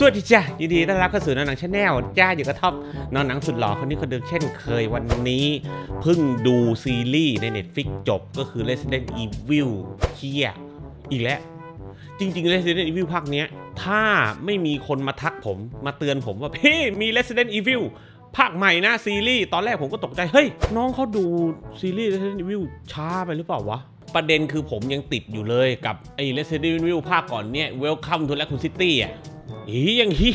สวัสดีจ้ายินดีต้อนรับเข้าสู่นอนหนังชาแนลจ้าอยู่กับท็อปนอนหนังสุดหล่อคนนี้คนเดิมเช่นเคยวันนี้เพิ่งดูซีรีส์ใน Netflix จบก็คือ Resident Evil เชียอีกแล้ว จริงๆ Resident Evil ภาคเนี้ยถ้าไม่มีคนมาทักผมมาเตือนผมว่าพี่มี Resident Evil ภาคใหม่นะซีรีส์ ตอนแรกผมก็ตกใจ เฮ้ย น้องเขาดูซีรีส์ Resident Evil ช้าไปหรือเปล่าวะประเด็นคือผมยังติดอยู่เลยกับไอ้ Resident Evil ภาคก่อนเนี่ย Welcome to Raccoon City อ่ะฮียังเฮีย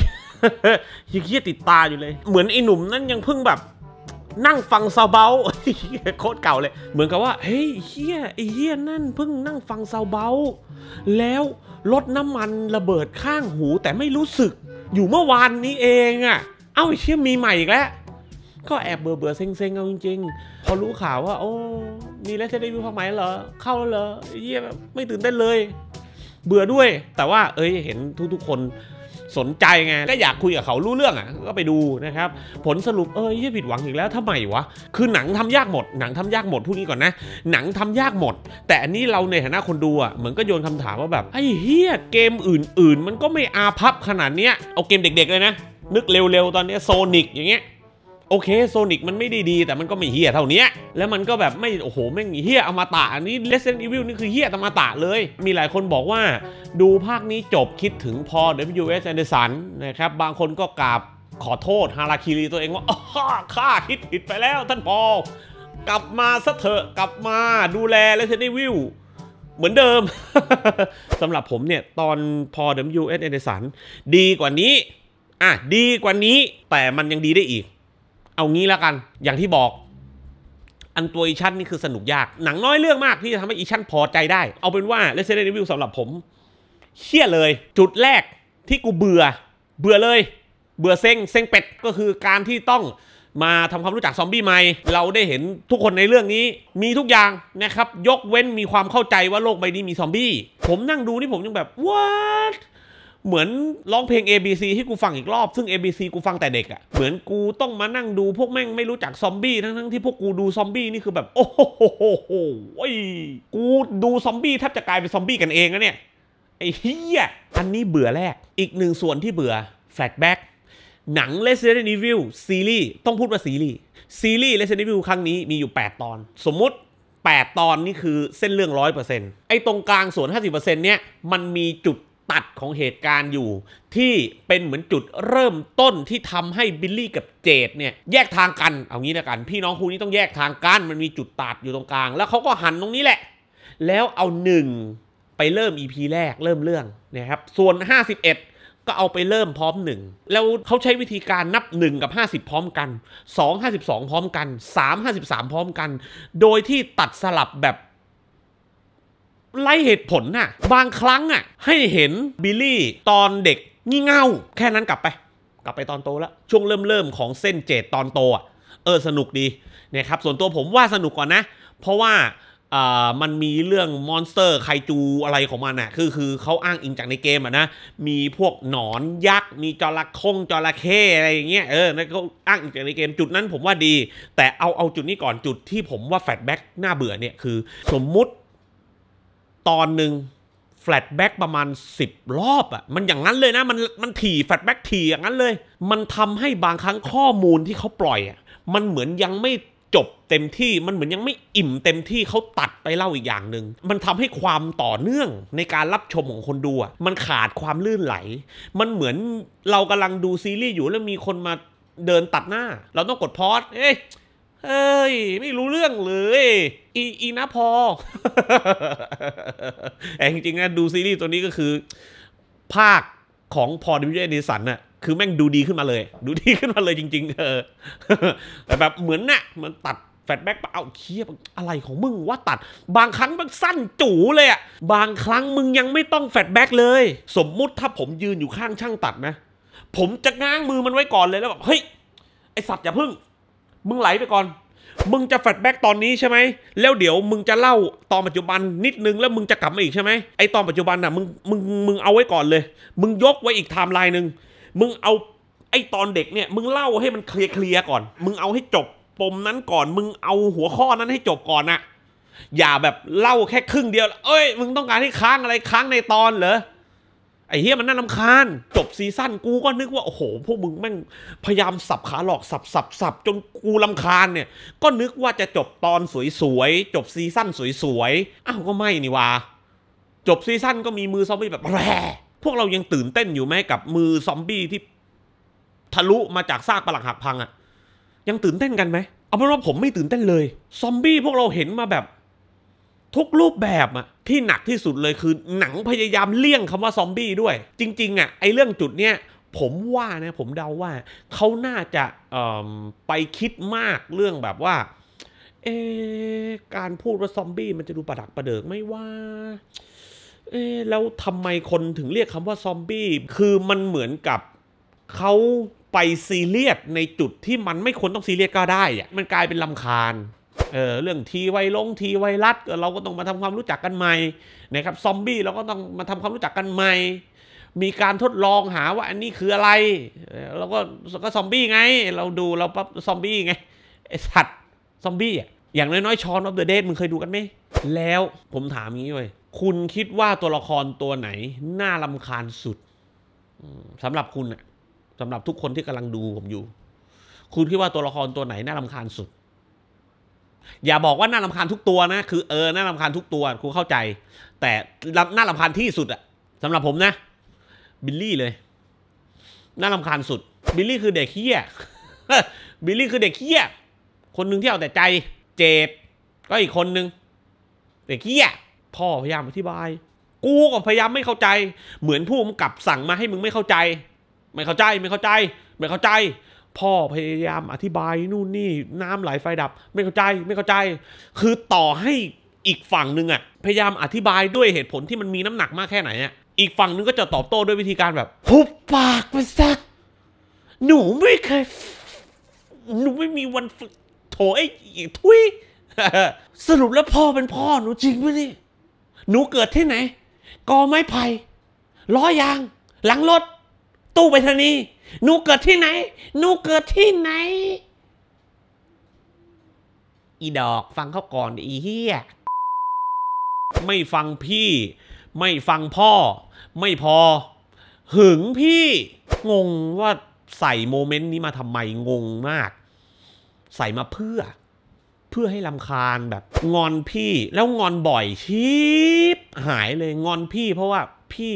เฮียติดตาอยู่เลย เหมือนไอ้หนุ่มนั้นยังเพิ่งแบบนั่งฟังซาเบาโคตรเก่าเลย เหมือนกับว่า เฮ้ยเฮียไอ้เฮียนั่นเพิ่งนั่งฟังซาเบาแล้วรถน้ำมันระเบิดข้างหูแต่ไม่รู้สึก อยู่เมื่อวานนี้เองอะ่ะ เอ้าไอเชี่ยมีใหม่อีกแล้วก็แอบเบื่อเบื่อเซ็งๆเอาจริงๆพอรู้ข่าวว่าโอ้มีแล้วจะได้วิวามใหม่เหรอ เข้าแล้วเหรอเฮียไม่ตื่นเต้นเลย เบื่อด้วย แต่ว่า เอ้ยเห็นทุกๆคนสนใจไงก็อยากคุยกับเขารู้เรื่องอ่ะก็ไปดูนะครับผลสรุปเอ้ยผิดหวังอีกแล้วทำไมวะ คือหนังทำยากหมด หนังทำยากหมดพูดงี้ก่อนนะ หนังทำยากหมดแต่อันนี้เราในฐานะคนดูอ่ะเหมือนก็โยนคำถามว่าแบบไอ้เฮียเกมอื่น ๆ มันก็ไม่อาพับขนาดเนี้ย เอาเกมเด็กๆเลยนะ นึกเร็ว ๆ ตอนนี้โซนิกอย่างเงี้ยโอเค โซนิกมันไม่ได้ดีแต่มันก็ไม่เฮี้ยเท่านี้แล้วมันก็แบบไม่โอ้โหไม่เฮี้ยอมตะ อันนี้ Resident Evil นี่คือเฮี้ยอมตะเลย มีหลายคนบอกว่า ดูภาคนี้จบคิดถึงพอ W.S. Anderson นะครับบางคนก็กราบขอโทษฮาราคิรีตัวเองว่าข้าคิดผิดไปแล้วท่านพอกลับมาซะเถอะ กลับมาดูแล Resident Evil เหมือนเดิมสำหรับผมเนี่ยตอนพอ W.S. Anderson ดีกว่านี้อ่ะดีกว่านี้แต่มันยังดีได้อีกเอางี้แล้วกัน อย่างที่บอก อันตัวอีชั่นนี่คือสนุกยาก หนังน้อยเรื่องมากที่จะทำให้อีชั่นพอใจได้ เอาเป็นว่า r e เซเ e น t e v ิวสำหรับผม เชี่ยเลย จุดแรกที่กูเบื่อ เบื่อเลย เบื่อเซ็งเซ็งเป็ด ก็คือการที่ต้องมาทำความรู้จักซอมบี้ใหม่ เราได้เห็นทุกคนในเรื่องนี้ มีทุกอย่างนะครับ ยกเว้นมีความเข้าใจว่าโลกใบนี้มีซอมบี้ผมนั่งดูนี่ผมยังแบบ what เหมือนร้องเพลง A B C ที่กูฟังอีกรอบ ซึ่ง A B C กูฟังแต่เด็กอะ่ะเหมือนกูต้องมานั่งดูพวกแม่งไม่รู้จักซอมบี้ทั้งทั้งที่พวกกูดูซอมบี้นี่คือแบบโอ้โหโหโหโหกูดูซอมบี้แทบจะกลายเป็นซอมบี้กันเองนะเนี่ยไอ้เฮียอันนี้เบื่อแรก อีกหนึ่งส่วนที่เบื่อแฟลชแบ็กหนัง Resident Evil ซีรีส์ต้องพูดว่าซีรีส์ซีรีส์ Resident Evil ครั้งนี้มีอยู่ 8 ตอน สมมติ 8 ตอนนี่คือเส้นเรื่อง 100%ไอ้ตรงกลางส่วน 50%เนี้ยมันมีจุดัดของเหตุการณ์อยู่ที่เป็นเหมือนจุดเริ่มต้นที่ทำให้บิลลี่กับเจดเนี่ยแยกทางกันเอางี้นะกัน พี่น้องคู่นี้ต้องแยกทางกันมันมีจุดตัดอยู่ตรงกลางแล้วเขาก็หันตรงนี้แหละแล้วเอาหนึ่งไปเริ่ม EP แรกเริ่มเรื่องนะครับส่วน 51 ก็เอาไปเริ่มพร้อมหนึ่งแล้วเขาใช้วิธีการนับ1กับ 50 พร้อมกัน 2 52 พร้อมกัน 3 53 พร้อมกัน โดยที่ตัดสลับแบบไล่เหตุผลน่ะบางครั้งอ่ะให้เห็นบิลลี่ตอนเด็กงี่เง่าแค่นั้นกลับไป กลับไปตอนโตแล้ว ช่วงเริ่มเริ่มของเส้นเจตตอนโตอ่ะเออสนุกดีเนี่ยครับส่วนตัวผมว่าสนุกกว่านะ เพราะว่าอ่ามันมีเรื่องมอนสเตอร์ไคจูอะไรของมันนะคือคือเขาอ้างอิงจากในเกมอ่ะนะมีพวกหนอนยักษ์ มีจระคงจระเข้อะไรอย่างเงี้ยเออนั่นเขาอ้างอิงจากในเกมจุดนั้นผมว่าดี แต่เอาเอาจุดนี้ก่อนจุดที่ผมว่าแฟลชแบ็กน่าเบื่อเนี่ยคือสมมุติตอนหนึ่งแฟลตแบ็กประมาณ 10 รอบอะ่ะ มันอย่างนั้นเลยนะมันมันถี่แฟลตแบ็กถี่อย่างนั้นเลยมันทำให้บางครั้งข้อมูลที่เขาปล่อยอะ่ะมันเหมือนยังไม่จบเต็มที่ มันเหมือนยังไม่อิ่มเต็มที่เขาตัดไปเล่าอีกอย่างหนึง่งมันทำให้ความต่อเนื่องในการรับชมของคนดูอะ่ะมันขาดความลื่นไหล มันเหมือนเรากำลังดูซีรีส์อยู่แล้วมีคนมาเดินตัดหน้าเราต้องกดพอสเอ๊ะเอ้ยไม่รู้เรื่องเลย อีอีนะพอแต่จริงๆนะดูซีรีส์ตัวนี้ก็คือ ภาคของพอดิวิเจนิสันน่ะคือแม่งดูดีขึ้นมาเลย ดูดีขึ้นมาเลยจริงๆเออแต่แบบเหมือนน่ะมันตัดแฟลชแบ็กเอาเคียบอะไรของมึงว่าตัด บางครั้งมันสั้นจู๋เลยอะบางครั้งมึงยังไม่ต้องแฟลชแบ็กเลย สมมุติถ้าผมยืนอยู่ข้างช่างตัดนะผมจะง้างมือมันไว้ก่อนเลยแล้วแบบเฮ้ยไอสัตว์อย่าพึ่งมึงไหลไปก่อน มึงจะแฟลชแบ็กตอนนี้ใช่ไหม แล้วเดี๋ยวมึงจะเล่าตอนปัจจุบันนิดนึงแล้วมึงจะกลับมาอีกใช่ไหมไอตอนปัจจุบันน่ะมึงมึงมึงเอาไว้ก่อนเลย มึงยกไว้อีกไทม์ไลน์หนึ่งมึงเอาไอตอนเด็กเนี่ย มึงเล่าให้มันเคลียร์เคลียร์ก่อน มึงเอาให้จบปมนั้นก่อน มึงเอาหัวข้อนั้นให้จบก่อนนะอย่าแบบเล่าแค่ครึ่งเดียว เอ้ย มึงต้องการให้ค้างอะไรค้างในตอนเหรอไอ้เฮียมันน่าลำคาญ จบซีซั่นกูก็นึกว่าโอ้โหพวกมึงแม่งพยายามสับขาหลอกสับสับสับจนกูลำคาญเนี่ยก็นึกว่าจะจบตอนสวยๆจบซีซั่นสวยๆ อ้าวก็ไม่ นี่วะจบซีซั่นก็มีมือซอมบี้แบบแร่พวกเรายังตื่นเต้นอยู่ไหม กับมือซอมบี้ที่ ทะลุมาจากซากปรักหักพังอะยังตื่นเต้นกันไหม เอาเป็นว่าผมไม่ตื่นเต้นเลย ซอมบี้พวกเราเห็นมาแบบทุกรูปแบบอะที่หนักที่สุดเลยคือหนังพยายามเลี่ยงคำว่าซอมบี้ด้วย จริง ๆอะไอเรื่องจุดเนี้ยผมว่านะผมเดาว่าเขาน่าจะไปคิดมากเรื่องแบบว่าเอการพูดว่าซอมบี้มันจะดูประดักประเดิกไม่ว่าเอแล้วทำไมคนถึงเรียกคำว่าซอมบี้คือมันเหมือนกับเขาไปซีเรียสในจุดที่มันไม่ควรต้องซีเรียสก็ได้อะมันกลายเป็นลำคาญเออเรื่องทีไวลงทีไวรัสเราก็ต้องมาทำความรู้จักกันใหม่นะครับซอมบี้เราก็ต้องมาทำความรู้จักกันใหม่ มีการทดลองหาว่า อันนี้คืออะไรเราก็ก็ซอมบี้ไง เราดูเราปั๊บซอมบี้ไงไอสัตว์ซอมบี้อะอย่างน้อยๆชอนออฟเดอะเดทมึงเคยดูกันไหมแล้วผมถามงี้เลยคุณคิดว่าตัวละครตัวไหน น่าลำคาญสุดสำหรับคุณอะสำหรับทุกคนที่กำลังดูผมอยู่ คุณคิดว่าตัวละครตัวไหนน่าลำคาญสุดอย่าบอกว่าน่ารำคาญทุกตัวนะ คือเออน่ารำคาญทุกตัวครูเข้าใจ แต่น่ารำคาญที่สุดอะสำหรับผมนะ บิลลี่เลยน่ารำคาญสุด บิลลี่คือเด็กเฮี้ยบิลลี่คือเด็กเฮี้ยคนหนึ่งที่เอาแต่ใจ เจ็บก็อีกคนนึงเด็กเฮี้ยพ่อพยายามอธิบาย กูก็พยายามไม่เข้าใจ เหมือนผู้กำกับสั่งมาให้มึงไม่เข้าใจ ไม่เข้าใจไม่เข้าใจไม่เข้าใจพ่อพยายามอธิบายนู่นนี่น้ำไหลไฟดับ ไม่เข้าใจไม่เข้าใจ คือต่อให้อีกฝั่งหนึ่งอะพยายามอธิบายด้วยเหตุผลที่มันมีน้ำหนักมากแค่ไหนอะอีกฝั่งนึงก็จะตอบโต้ด้วยวิธีการแบบหุบปากไปซะหนูไม่เคย หนูไม่มีวันฝึกโถไอ้ทุยสรุปแล้วพ่อเป็นพ่อหนูจริงไหมนี่หนูเกิดที่ไหนกอไม้ไผ่ล้อยางหลังรถตู้ไปทนีหนูเกิดที่ไหนหนูเกิดที่ไหน อีดอกฟังเขาก่อนอีเฮียไม่ฟังพี่ ไม่ฟังพ่อ ไม่พอ หึงพี่ งงว่าใส่โมเมนต์นี้มาทำไมงงมาก ใส่มาเพื่อ เพื่อให้ลำคาญแบบ งอนพี่ แล้วงอนบ่อยชิบหายเลยงอนพี่ เพราะว่า พี่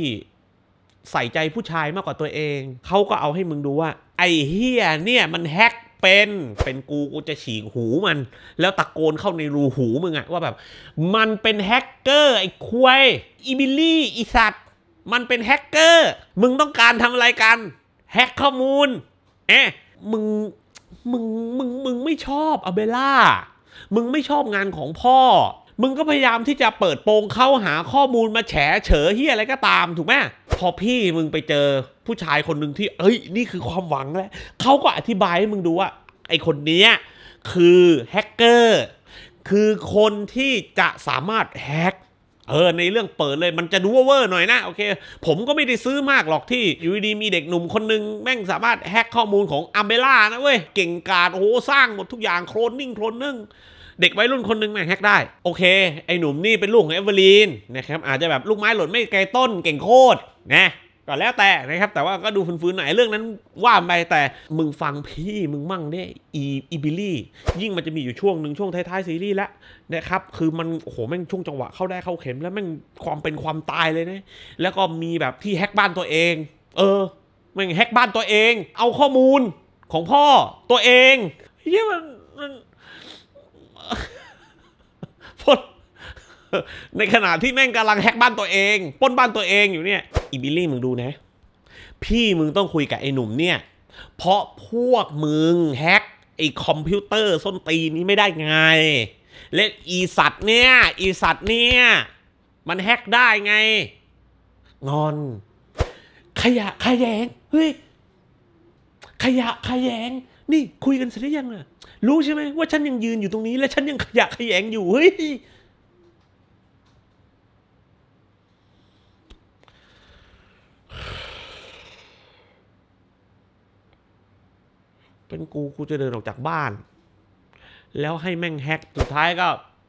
ใส่ใจผู้ชายมากกว่าตัวเอง เขาก็เอาให้มึงดูว่าไอ้เฮียเนี่ยมันแฮกเป็น เป็นกูกูจะฉีกหูมัน แล้วตะโกนเข้าในรูหูมึงอะว่าแบบ มันเป็นแฮกเกอร์ไอ้ควยอีบิลลี่อีสัตว์มันเป็นแฮกเกอร์ มึงต้องการทำอะไรกันแฮกข้อมูล เอ๊ะมึงมึงมึงมึงไม่ชอบอเบล่า มึงไม่ชอบงานของพ่อ มึงก็พยายามที่จะเปิดโปงเข้าหาข้อมูลมาแฉเฉยเฮียอะไรก็ตามถูกไหมพอพี่มึงไปเจอผู้ชายคนหนึ่งที่เอ้ย นี่คือความหวังแล้ว เขาก็อธิบายให้มึงดูว่า ไอคนนี้คือแฮกเกอร์ คือคนที่จะสามารถแฮก เออ ในเรื่องเปิดเลยมันจะดูเวอร์หน่อยนะโอเค ผมก็ไม่ได้ซื้อมากหรอกที่อยู่ดีมีเด็กหนุ่มคนนึง แม่งสามารถแฮกข้อมูลของอัมเบล่านะเว้ย เก่งกาจโอ้สร้างหมดทุกอย่างโคลนนิ่งโคลนนึ่งเด็กวัยรุ่นคนนึงแม่งแฮกได้โอเค ไอ้หนุ่มนี่เป็นลูกของเอเวอร์ลีนนะครับอาจจะแบบลูกไม้หล่นไม่ไกลต้นเก่งโคตรนะก็แล้วแต่นะครับ แต่ว่าก็ดูฟื้นๆหน่อยเรื่องนั้นว่าไปแต่มึงฟังพี่มึงมั่งเนี่ยอีอีบิลี่ยิ่งมันจะมีอยู่ช่วงหนึ่งช่วงท้ายๆซีรีส์แล้วนะครับคือมันโอ้โหแม่งช่วงจังหวะเข้าได้เข้าเข็มแล้วแม่งความเป็นความตายเลยนะแล้วก็มีแบบที่แฮกบ้านตัวเอง เออแม่งแฮกบ้านตัวเอง เอาข้อมูลของพ่อตัวเองเฮ้ยมันพนในขณะที่แม่งกำลังแฮกบ้านตัวเองป้นบ้านตัวเองอยู่เนี่ยอีบิลลี่มึงดูนะ พี่มึงต้องคุยกับไอ้หนุ่มเนี่ย เพราะพวกมึงแฮกไอ้คอมพิวเตอร์ ส้นตีนี้ไม่ได้ไง และอีสัตว์ เนี่ย อีสัตว์เนี่ย มันแฮกได้ไง งอน ขยะขยแยงเฮ้ย ขยะขยแยงนี่คุยกันเสร็จยังล่ะรู้ใช่ไหมว่าฉันยังยืนอยู่ตรงนี้และฉันยังขยะขยงอยู่เฮ้ยเป็นกูกูจะเดินออกจากบ้าน แล้วให้แม่งแฮกสุดท้ายก็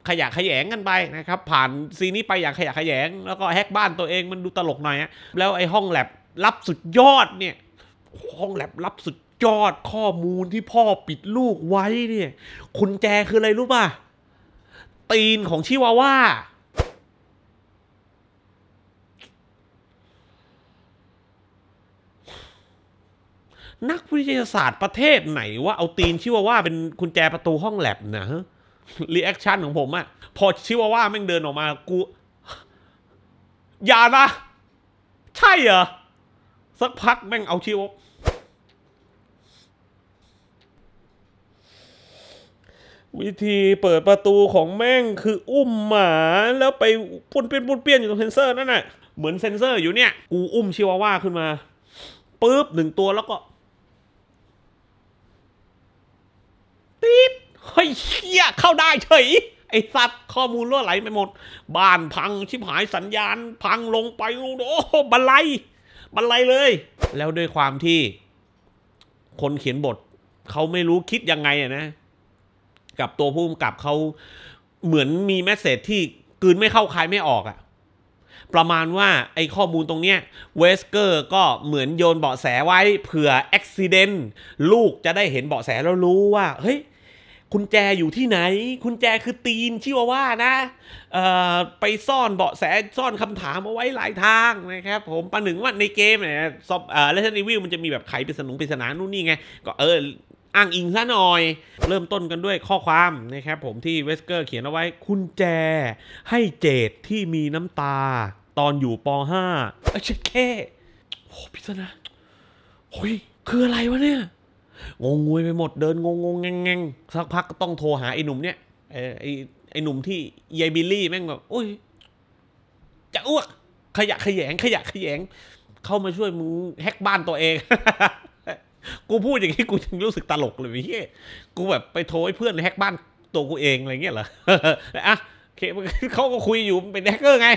ขยะขยงกันไปนะครับผ่านซีนี้ไปอย่างขยะขยงแล้วก็แฮกบ้านตัวเองมันดูตลกหน่อยแล้วไอ้ห้องแลบรับสุดยอดเนี่ย ห้องแลบรับสุดยอดข้อมูลที่พ่อปิดลูกไว้เนี่ยคุณแจคืออะไรรู้ป่ะ ตีนของชิวาว่า นักวิทยาศาสตร์ประเทศไหนว่าเอาตีนชิวาว่าเป็นคุณแจประตูห้องแลบนะรีแอคชั่นของผมอะพอชิวาว่าแม่งเดินออกมากู อย่านะ ใช่เหรอสักพักแม่งเอาชิวาวิธีเปิดประตูของแม่งคืออุ้มหมาแล้วไปปุ่นเปี้ยนปุ่นเปี้ยน อยู่ตรงเซนเซอร์นั่นน่ะเหมือนเซนเซอร์อยู่เนี่ย กูอุ้มชิวาว่าขึ้นมาปุ๊บหนึ่งตัวแล้วก็ ติดเฮ้ยเชี่ยเข้าได้เฉย ไอ้สัตว์ข้อมูลล่วไหลไปหมด บ้านพังชิบหายสัญญาณพังลงไป โอ้บันไล บันไลเลย แล้วด้วยความที่ คนเขียนบทเขาไม่รู้คิดยังไงอะนะกับตัวผู้กำกับเขาเหมือนมีแมสเซจที่กืนไม่เข้าคายไม่ออกอะประมาณว่าไอ้ข้อมูลตรงเนี้ยเวสเกอร์ก็เหมือนโยนเบาะแสไว้เผื่ออุบิเหตุลูกจะได้เห็นเบาะแสแล้วรู้ว่า เฮ้ยคุณแจอยู่ที่ไหน คุณแจคือตีนชิวาว่านะไปซ่อนเบาะแสซ่อนคำถามเอาไว้หลายทางนะครับ ผมประหนึ่งว่าในเกมเนี่ยซอบเอ่อ r ล s i d e n t e วมันจะมีแบบไขปริศนงปริศนานู่นนี่ไงก็เอออ้างอิงซะหน่อย เริ่มต้นกันด้วยข้อความนะครับผมที่เวสเกอร์เขียนเอาไว้ คุณแจ ให้เจดที่มีน้ำตา ตอนอยู่ป .5 ไอ้เช็แค่โอ้พิศนะเฮ้ย คืออะไรวะเนี่ย งงงวยไปหมด เดินงงงงงงงสักพักก็ต้องโทรหาไอ้หนุ่มเนี่ยไอ้ไอ้หนุ่มที่ยายบิลลี่แม่งแบบโอ้ย จะอ้วก ขยะขยง ขยะขยง เข้ามาช่วยมึงแฮกบ้านตัวเองกูพูดอย่างนี้กูถึงรู้สึกตลกเลยพี่กูแบบไปโทรให้เพื่อนแฮกบ้านตัวกูเองอะไรเงี้ยเหรออ่ะเคเขาก็คุยอยู่เป็นแฮกเกอร์ไง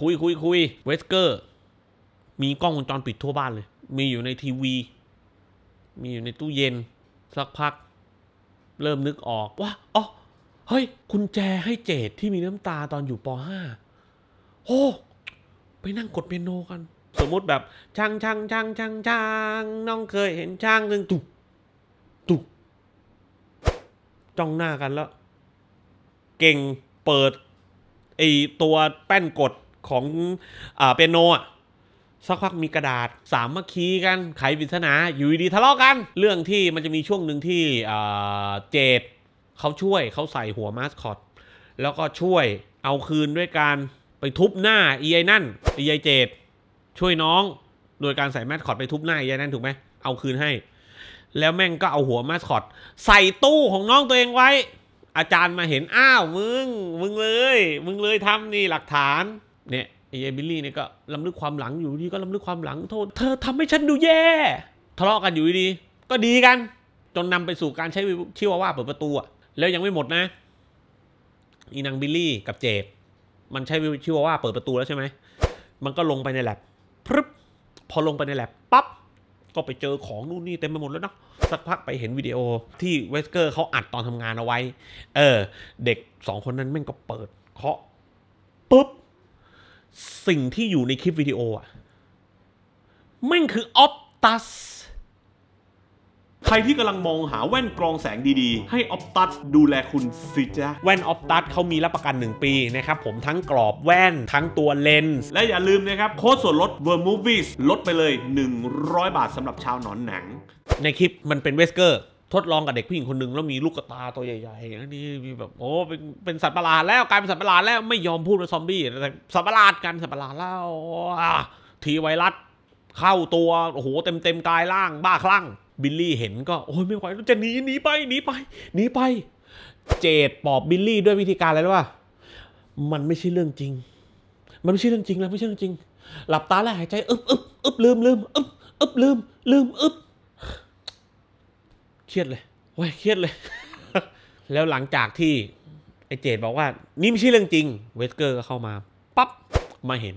คุยคุยคุยเวสเกอร์ มีกล้องวงจรปิดทั่วบ้านเลย มีอยู่ในทีวี มีอยู่ในตู้เย็น สักพัก เริ่มนึกออกว่าอ๋อเฮ้ยคุณแจให้เจดที่มีน้ำตาตอนอยู่ป .5 โอ้ไปนั่งกดเปียโนกันสมมุติแบบช่างช่างช่างช่างช่าง น้องเคยเห็นช่างหนึ่งตุกตุกจ้องหน้ากันแล้ว เก่งเปิดไอตัวแป้นกดของอ่าเปียโนอ่ะสักพักมีกระดาษสามมาคีกันไขปริศนา อยู่ดีทะเลาะกัน เรื่องที่มันจะมีช่วงหนึ่งที่เจดเขาช่วยเขาใส่หัวมาสคอต แล้วก็ช่วยเอาคืนด้วยการไปทุบหน้าอไอนั่นอไอเจดช่วยน้องโดยการใส่แมสคอตไปทุบหน้ายายนั่นถูกไหมเอาคืนให้ แล้วแม่งก็เอาหัวแมสคอตใส่ตู้ของน้องตัวเองไว้ อาจารย์มาเห็นอ้าวมึง มึงเลย มึงเลยทำนี่หลักฐานเนี่ยไอ้บิลลี่เนี่ยก็ลำลึกความหลังอยู่ดีก็ลำลึกความหลังโทษ เธอทำให้ฉันดูแย่ ทะเลาะกันอยู่ดี ก็ดีกัน จนนำไปสู่การใช้ชิวาว่า เปิดประตูอะแล้วยังไม่หมดนะ อีนางบิลลี่กับเจบมันใช้ชิวาว่า เปิดประตูแล้วใช่ไหมมันก็ลงไปในแลบพรึบพอลงไปในแลบปั๊บ ก็ไปเจอของนู่นนี่เต็มไปหมดแล้วนะสักพักไปเห็นวิดีโอที่เวสเกอร์เขาอัดตอนทำงานเอาไว้ เออเด็กสองคนนั้นแม่งก็เปิดเคาะปุ๊บ สิ่งที่อยู่ในคลิปวิดีโออะแม่งคือออปตัสใครที่กำลังมองหาแว่นกรองแสงดีๆ ให้ออปตัสดูแลคุณสิจ้ะ แว่นออปตัสเขามีรับประกัน 1 ปีนะครับ ผมทั้งกรอบแว่นทั้งตัวเลนส์ และอย่าลืมนะครับ โค้ดส่วนลด v e r m o v i e s ลดไปเลย 100 บาทสำหรับชาวหนอนหนัง ในคลิปมันเป็นเวสเกอร์ทดลองกับเด็กผู้หญิงคนหนึ่งแล้วมีลูกตาตัวใหญ่ๆแล้วนี่มีแบบโอ้เป็นเป็นสัตว์ประหลาดแล้วกลายเป็นสัตว์ประหลาดแล้วไม่ยอมพูดว่าซอมบี้แต่สัตว์ประหลาดกันสัตว์ประหลาดแล้วทีไวรัสเข้าตัวโอ้โหเต็มเต็มกายล่างบ้าคลั่งบิลลี่เห็นก็โอ้ยไม่ไหวจะหนีหนีไปหนีไปหนีไป เจดปอบบิลลี่ด้วยวิธีการอะไรรอ้ป่ามันไม่ใช่เรื่องจริง มันไม่ใช่เรื่องจริง แล้วไม่ใช่เรื่องจริงหลับตาแล้ว หายใจอึบอึบอึบลืม ลืมอึบอึบลืมลืมอึบเครียดเลยโอ้ยเครียดเลย แล้วหลังจากที่ไอเจดบอกว่านี่ไม่ใช่เรื่องจริง เวสเกอร์ก็เข้ามาปั๊บมาเห็น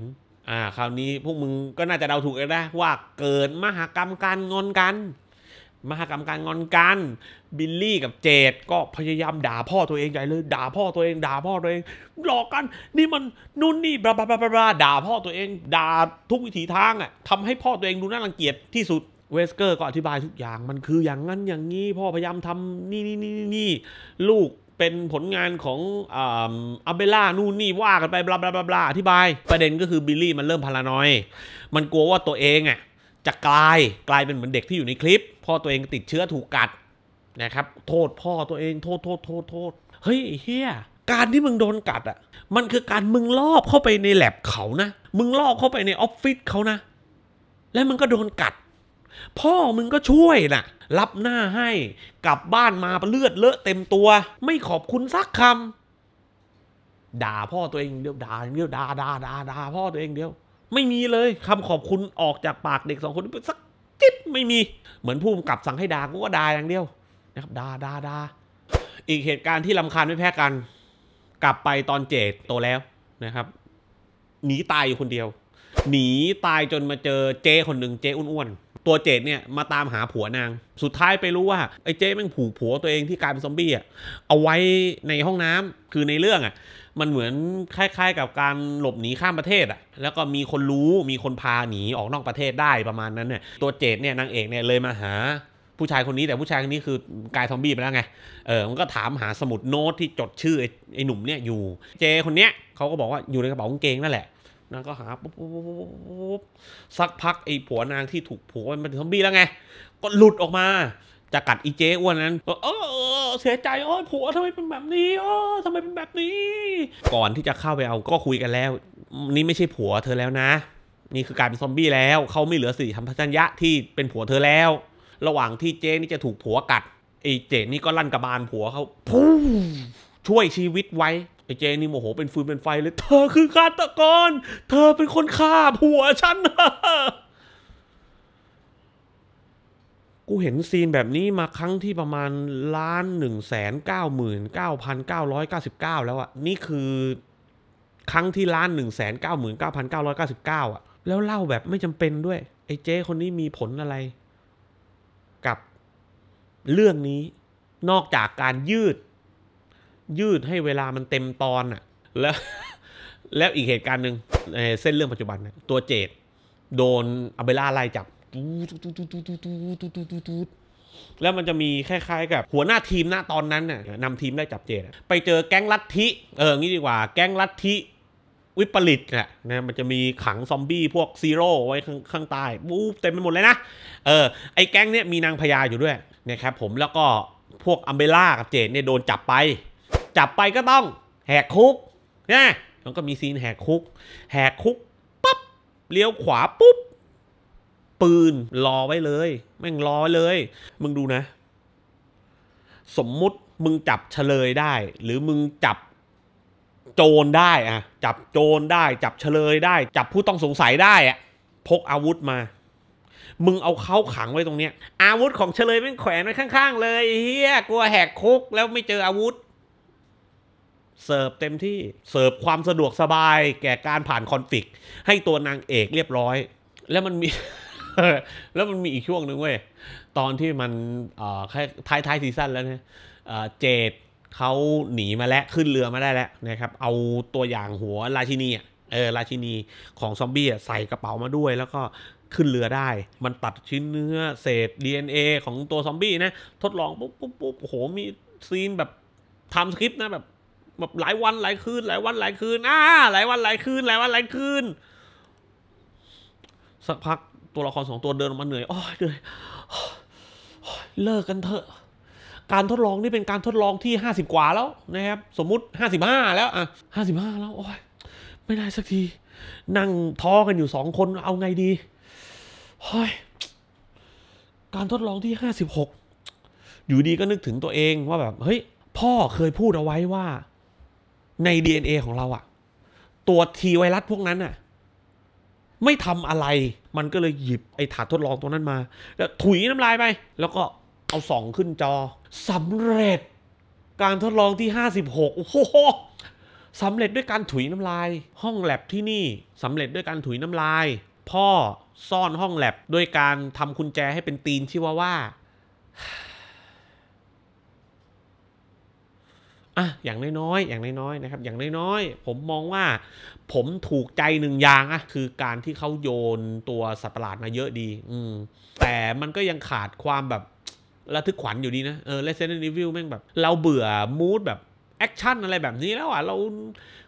อ่า คราวนี้ พวกมึงก็น่าจะเดาถูกกันนะว่าเกิดมหากรรมการงอนกันมหากรรมการงอนกันบิลลี่กับเจดก็พยายามด่าพ่อตัวเองใหญ่เลยด่าพ่อตัวเองด่าพ่อตัวเอง หลอกกันนี่มันนู่นนี่บลาบลาบลาด่าพ่อตัวเองด่าทุกวิถีทางอ่ะทำให้พ่อตัวเองดูน่ารังเกียจที่สุดเวสเกอร์ก็อธิบายทุกอย่าง มันคืออย่างนั้นอย่างนี้พ่อพยายามทำนี่นี่นี่นี่ลูกเป็นผลงานของอัมเบล่านู่นนี่ว่ากันไปบลาบลาบลาอธิบายประเด็นก็คือบิลลี่มันเริ่มพารานอยมันกลัวว่าตัวเองอ่ะจะกลายกลายเป็นเหมือนเด็กที่อยู่ในคลิปพ่อตัวเองติดเชื้อถูกกัดนะครับ โทษพ่อตัวเองโทษ โทษโทษโทษเฮ้ยเฮียการที่มึงโดนกัดอ่ะ มันคือการมึงลอบเข้าไปในแลบเขานะ มึงลอบเข้าไปในออฟฟิศเขานะ แล้วมึงก็โดนกัด พ่อมึงก็ช่วยนะ่ะ รับหน้าให้กลับบ้านมาเลือดเลอะเต็มตัว ไม่ขอบคุณสักคำด่าพ่อตัวเองเดียวด่าเดียวด่าด่าด่าด่า พ่อตัวเองเดียวไม่มีเลย คำขอบคุณออกจากปากเด็กสองคนสักจิ๊บไม่มีเหมือนผู้กำกับสั่งให้ด่ากูก็ด่าอย่างเดียวนะครับด่าด่าด่าอีกเหตุการณ์ที่ลาคาญไม่แพ้กัน กลับไปตอนเจดโตแล้วนะครับ หนีตายอยู่คนเดียว หนีตายจนมาเจอเจ้คนหนึ่ง เจ้อ้วน ๆ ตัวเจดเนี่ยมาตามหาผัวนาง สุดท้ายไปรู้ว่าไอ้เจ้แม่งผูกผัวตัวเองที่กลายเป็นซอมบี้อะเอาไว้ในห้องน้ำคือในเรื่องอะมันเหมือนคล้ายๆ กับการหลบหนีข้ามประเทศอะ แล้วก็มีคนรู้ มีคนพาหนีออกนอกประเทศได้ประมาณนั้นเนี่ย ตัวเจดเนี่ยนางเอกเนี่ยเลยมาหา ผู้ชายคนนี้แต่ผู้ชายคนนี้คือกายทอมบี้ไปแล้วไง เออมันก็ถามหาสมุดโน้ตที่จดชื่อไอ้หนุ่มเนี่ยอยู่ เจคนเนี้ยเขาก็บอกว่าอยู่ในกระเป๋ากางเกงนั่นแหละนางก็หาปุ๊บปุ๊บปุ๊บปุ๊บสักพักไอ้ผัวนางที่ถูกผัวมันเป็นทอมบี้แล้วไง ก็หลุดออกมา จะกัดอีเจอ้วนนั้นเออเสียใจโอ้ยผัวทำไมเป็นแบบนี้โอ้ทำไมเป็นแบบนี้ ก่อนที่จะเข้าไปเอาก็คุยกันแล้ว นี่ไม่ใช่ผัวเธอแล้วนะ นี่คือกลายเป็นซอมบี้แล้วเขาไม่เหลือสิทธิพัญญะที่เป็นผัวเธอแล้ว ระหว่างที่เจ๊นี่จะถูกผัวกัดไอ้เจ๊นี่ก็ลั่นกระบาลผัวเขาพุ่งช่วยชีวิตไว้ไอ้เจนี่โมโหเป็นฟืนเป็นไฟเลย เธอคือฆาตกร เธอเป็นคนฆ่าผัวฉันกูเห็นซีนแบบนี้มาครั้งที่ประมาณล้านหนึ่งแสนเก้าหมื่นเก้าพันเก้าร้อยเก้าสิบเก้าแล้วอะนี่คือครั้งที่ล้านหนึ่งแสนเก้าหมื่นเก้าพันเก้าร้อยเก้าสิบเก้าอะแล้วเล่าแบบไม่จำเป็นด้วย ไอ้เจ้คนนี้มีผลอะไร กับเรื่องนี้นอกจากการยืด ยืดให้เวลามันเต็มตอนอะแล้วแล้วอีกเหตุการณ์หนึ่งเส้นเรื่องปัจจุบันตัวเจดโดนอเบล่าไล่จับตููตููตูตูตูตูตูตูแล้วมันจะมีคล้ายๆกับ หัวหน้าทีมหน้าตอนนั้นน่ะนำทีมได้จับเจนไปเจอแก๊งลัทธิเอองี้ดีกว่า แก๊งลัทธิวิปริตนะนะมันจะมีขังซอมบี้พวกซีโร่ไว้ข้างใต้บู๊เต็มไปหมดเลยนะ เออไอ้แก๊งเนี้ยมีนางพญาอยู่ด้วยนะครับผมแล้วก็พวกอัมเบล่ากับเจนเนี่ยโดนจับไป จับไปก็ต้อง แหกคุกเนียมันก็มีซีนแหกคุกแหกคุกปั๊บเลี้ยวขวาปุ๊บปืนรอไว้เลยแม่งรอไว้เลย มึงดูนะ สมมุติมึงจับเฉลยได้ หรือมึงจับโจรได้อะจับโจรได้ จับเฉลยได้ จับผู้ต้องสงสัยได้อะพกอาวุธมา มึงเอาเขาขังไว้ตรงเนี้ยอาวุธของเฉลยแม่งแขวนไว้ข้างๆ เลยเฮียกลัวแหกคุก แล้วไม่เจออาวุธ เสิร์ฟเต็มที่เสิร์ฟความสะดวกสบาย แก่การผ่านคอนฟ lict ให้ตัวนางเอกเรียบร้อย แล้วมันมีแล้วมันมีอีกช่วงหนึ่งเว้ย ตอนที่มันค่ท้ายท้ายซีซั่นแล้วเนี่ยเจดเขาหนีมาแล้วขึ้นเรือมาได้แล้วนะครับเอาตัวอย่างหัวราชินีเออราชินีของซอมบี้ใส่กระเป๋ามาด้วย แล้วก็ขึ้นเรือได้ มันตัดชิ้นเนื้อเศษ DNA ของตัวซอมบี้นะ ทดลองปุ๊บปุ๊บปุ๊บโหมีซีนแบบทำสคริปต์นะแบบแบบ หลายวันหลายคืนหลายวันหลายคืนอ่าหลายวันหลายคืนหลายวันหลายคืนสักพักตัวละครสองตัวเดินออกมาเหนื่อยอ๋อเหนื่อย เลิกกันเถอะ การทดลองนี่เป็นการทดลองที่ 50 กว่าแล้ว นะครับ สมมุติ 55 แล้ว อ่ะ55 แล้วโอ้ยไม่ได้สักที นั่งท้อกันอยู่สองคนเอาไงดีเฮ้ย การทดลองที่ 56 อยู่ดีก็นึกถึงตัวเองว่าแบบ เฮ้ย พ่อเคยพูดเอาไว้ว่า ใน DNA ของเราอะตัวทีไวรัสพวกนั้นอะไม่ทำอะไรมันก็เลยหยิบไอ้ถาดทดลองตัวนั้นมาแล้วถุยน้ำลายไป แล้วก็เอาสองขึ้นจอสำเร็จการทดลองที่ 56โอ้โหสำเร็จด้วยการถุยน้ำลาย ห้องแลบที่นี่สำเร็จด้วยการถุยน้ำลาย พ่อซ่อนห้องแลบด้วยการทำคุญแจให้เป็นตีนชิวาว่าอะอย่างน้อยๆ อย่างน้อยๆ นะครับ อย่างน้อยๆ ผมมองว่าผมถูกใจหนึ่งอย่างอะคือการที่เขาโยนตัวสัตว์ประหลาดมาเยอะดี อืมแต่มันก็ยังขาดความแบบระทึกขวัญอยู่ดีนะ เออเลเซนต์ t e วิวแม่งแบบ เราเบื่อมูดแบบแอคชั่นอะไรแบบนี้แล้วอ่ะ เรา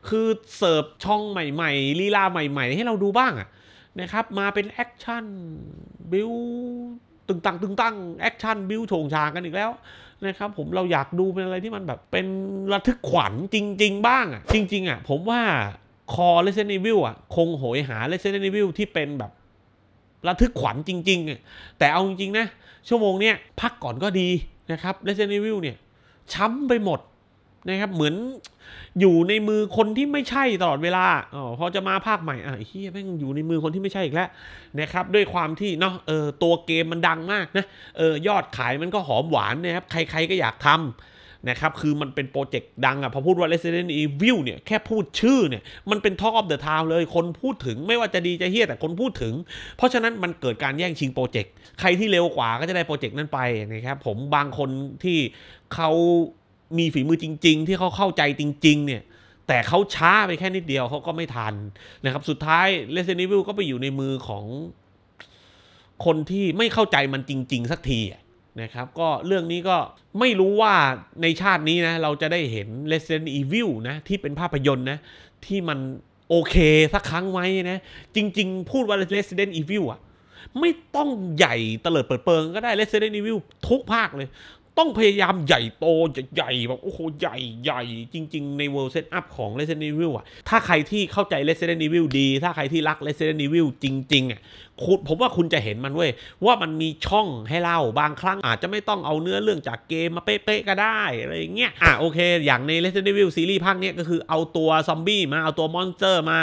คือเสิร์ฟช่องใหม่ๆลีลาใหม่ๆ ให้เราดูบ้างอ่ะนะครับมาเป็นแอคชั่นบิวตึงตังตึงตั้งแอคชั่นบิวโฉงชางกันอีกแล้วนะครับผมเราอยากดูเป็นอะไรที่มันแบบเป็นระทึกขวัญจริง ๆ บ้างอ่ะจริงๆอ่ะผมว่าคอเลเซน e n t e v อ่ะคงโหยหาเลเซน e n t e v ที่เป็นแบบ ระทึกขวัญจริง ๆ แต่เอาจริง ๆ นะ ชั่วโมงเนี้ยพักก่อนก็ดีนะครับเลเซน e n t e v เนี่ย ช้ำไปหมดนะครับเหมือนอยู่ในมือคนที่ไม่ใช่ตลอดเวลาอ๋อพอจะมาภาคใหม่ อ่ะเฮียแม่งอยู่ในมือคนที่ไม่ใช่อีกแล้ว นะครับ ด้วยความที่เนาะเออตัวเกมมันดังมากนะเออยอดขายมันก็หอมหวานนะครับ ใครๆก็อยากทำนะครับ คือมันเป็นโปรเจกต์ดังอะพอพูดว่า Resident Evil เนี่ย แค่พูดชื่อเนี่ย มันเป็น Talk of the Town เลยคนพูดถึงไม่ว่าจะดีจะเฮี้ยแต่คนพูดถึง เพราะฉะนั้นมันเกิดการแย่งชิงโปรเจกต์ใครที่เร็วกว่าก็จะได้โปรเจกต์นั้นไปนะครับผมบางคนที่เขามีฝีมือจริงๆ ที่เขาเข้าใจจริง ๆ เนี่ย แต่เขาช้าไปแค่นิดเดียวเขาก็ไม่ทันนะครับ สุดท้าย Resident Evil ก็ไปอยู่ในมือของคนที่ไม่เข้าใจมันจริงๆ สักทีนะครับ ก็เรื่องนี้ก็ไม่รู้ว่าในชาตินี้นะ เราจะได้เห็น Resident Evil นะที่เป็นภาพยนตร์นะที่มันโอเคสักครั้งไว้นะจริงๆ พูดว่า Resident Evil อะไม่ต้องใหญ่เตลิดเปิดเปิงก็ได้ Resident Evil ทุกภาคเลยต้องพยายามใหญ่โตใหญ่แบบโอ้โหใหญ่ใหญ่จริงๆใน World Setup ของ Resident Evil อ่ะ ถ้าใครที่เข้าใจ Resident Evil ดี ถ้าใครที่รัก Resident Evil จริงๆ อ่ะคุณผมว่าคุณจะเห็นมันเว้ย ว่ามันมีช่องให้เล่าบางครั้งอาจจะไม่ต้องเอาเนื้อเรื่องจากเกมมาเป๊ะๆก็ได้อะไรเงี้ยอ่ะโอเคอย่างใน Resident Evil ซีรีส์ภาคเนี้ยก็คือเอาตัวซอมบี้มาเอาตัวมอนสเตอร์มา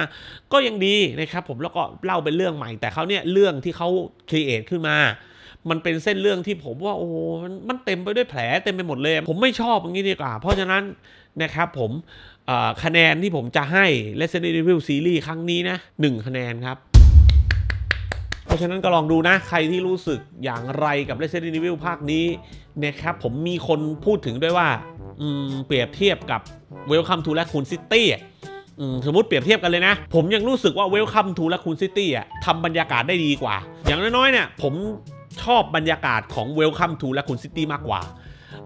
ก็ยังดีนะครับผมแล้วก็เล่าเป็นเรื่องใหม่แต่เขาเนี่ยเรื่องที่เขาสร้างขึ้นมามันเป็นเส้นเรื่องที่ผมว่าโอ้มันมันเต็มไปด้วยแผลเต็มไปหมดเลย ผมไม่ชอบอย่างนี้ดีกว่า เพราะฉะนั้น นะครับผมคะแนนที่ผมจะให้ Resident Evil Series ครั้งนี้นะ 1คะแนนครับ เพราะฉะนั้นก็ลองดูนะ ใครที่รู้สึกอย่างไรกับ Resident Evil ภาคนี้ นะครับผมมีคนพูดถึงด้วยว่าเปรียบเทียบกับ Welcome to Raccoon City สมมติเปรียบเทียบกันเลยนะ ผมยังรู้สึกว่า Welcome to Raccoon City อ่ะทำบรรยากาศได้ดีกว่า อย่างน้อยๆเนี่ยผมชอบบรรยากาศของ Welcome to และคุณซิตี้มากกว่า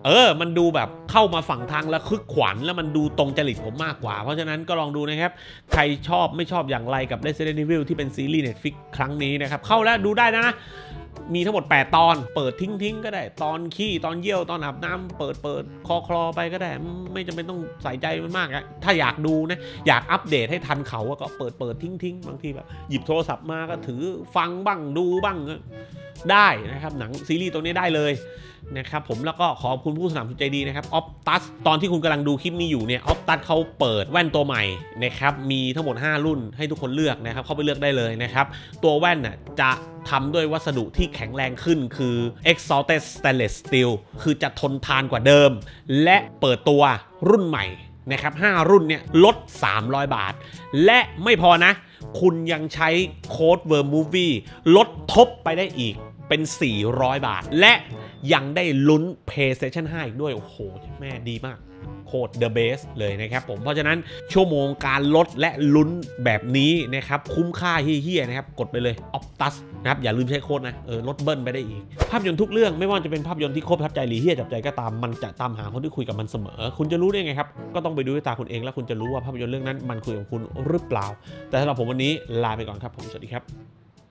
เออ มันดูแบบเข้ามาฝั่งทางแล้วคึกขวัญ แล้วมันดูตรงจริตผมมากกว่า เพราะฉะนั้นก็ลองดูนะครับ ใครชอบไม่ชอบอย่างไรกับ Resident Evil ที่เป็นซีรีส์ Netflix ครั้งนี้นะครับ เข้าแล้วดูได้นะมีทั้งหมด8ตอน เปิดทิ้งทิ้งก็ได้ ตอนขี้ตอนเยี่ยว ตอนอาบน้ำเปิดเปิดคอคลอไปก็ได้ ไม่จำเป็นต้องใส่ใจมันมากอะถ้าอยากดูนะ อยากอัปเดตให้ทันเขาก็เปิดเปิดทิ้งทิ้งบางทีแบบหยิบโทรศัพท์มาก็ถือฟังบ้างดูบ้างได้นะครับ หนังซีรีส์ตัวนี้ได้เลยนะครับผมแล้วก็ขอบคุณผู้สนับสนุนใจดีนะครับออฟตัสตอนที่คุณกำลังดูคลิปนี้อยู่เนี่ยออฟตัสเขาเปิดแว่นตัวใหม่นะครับมีทั้งหมด 5 รุ่นให้ทุกคนเลือกนะครับเข้าไปเลือกได้เลยนะครับ ตัวแว่นน่ะจะทำ ด้วยวัสดุที่แข็งแรงขึ้นคือ exalted stainless steel คือจะทนทานกว่าเดิม และเปิดตัวรุ่นใหม่ นะครับ5รุ่น เนี่ยลด 300 บาท และไม่พอนะคุณยังใช้โค้ดเวอร์มูฟี่ลดทบไปได้อีกเป็น 400 บาทและยังได้ลุ้น PlayStation 5อีกด้วย โอ้โห แม่ดีมากโคตรเดอะเบสเลยนะครับผมเพราะฉะนั้นชั่วโมงการลดและลุ้นแบบนี้นะครับ คุ้มค่าเฮี้ยนะครับ กดไปเลย Optus นะครับอย่าลืมใช้โค้ดนะเออลดเบิ้ลไปได้อีก ภาพยนตร์ทุกเรื่อง ไม่ว่าจะเป็นภาพยนตร์ที่โคตรทับใจหรือเฮี้ยจับใจก็ตามมันจะตามหาคนที่คุยกับมันเสมอ คุณจะรู้ได้ไงครับก็ต้องไปดูด้วยตาคุณเองแล้วคุณจะรู้ว่าภาพยนตร์เรื่องนั้นมันคุยกับคุณหรือเปล่า แต่สำหรับผมวันนี้ลาไปก่อนครับ ผมสวัสดีครับ